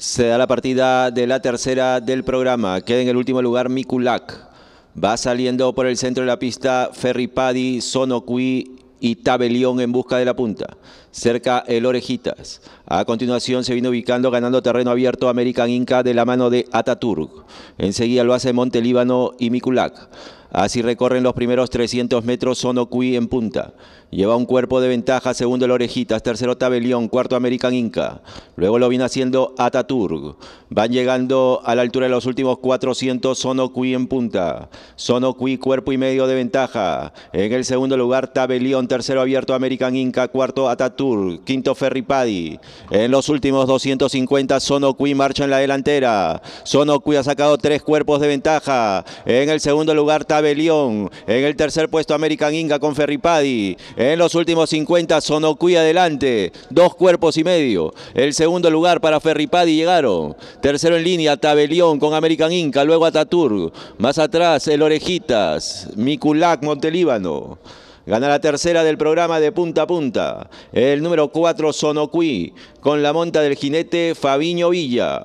Se da la partida de la tercera del programa. Queda en el último lugar Mikulak. Va saliendo por el centro de la pista Ferripadi, Sonokui y Tabelión en busca de la punta. Cerca el Orejitas. A continuación se viene ubicando, ganando terreno abierto American Inca de la mano de Ataturk. Enseguida lo hace Montelíbano y Mikulak. Así recorren los primeros 300 metros Sonocui en punta. Lleva un cuerpo de ventaja, segundo el Orejitas, tercero Tabelión, cuarto American Inca. Luego lo viene haciendo Ataturk. Van llegando a la altura de los últimos 400 Sonocui en punta. Sonocui cuerpo y medio de ventaja. En el segundo lugar Tabelión, tercero abierto American Inca, cuarto Ataturk, quinto Ferry Paddy. En los últimos 250 Sonocui marcha en la delantera. Sonocui ha sacado tres cuerpos de ventaja. En el segundo lugar Tabelión Abelión. En el tercer puesto American Inca con Ferripadi. En los últimos 50 Sonocuí adelante. Dos cuerpos y medio. El segundo lugar para Ferripadi llegaron. Tercero en línea Tabelión con American Inca. Luego Atatur. Más atrás el Orejitas. Miculac Montelíbano. Gana la tercera del programa de punta a punta. El número 4, Sonocuí, con la monta del jinete Fabiño Villa.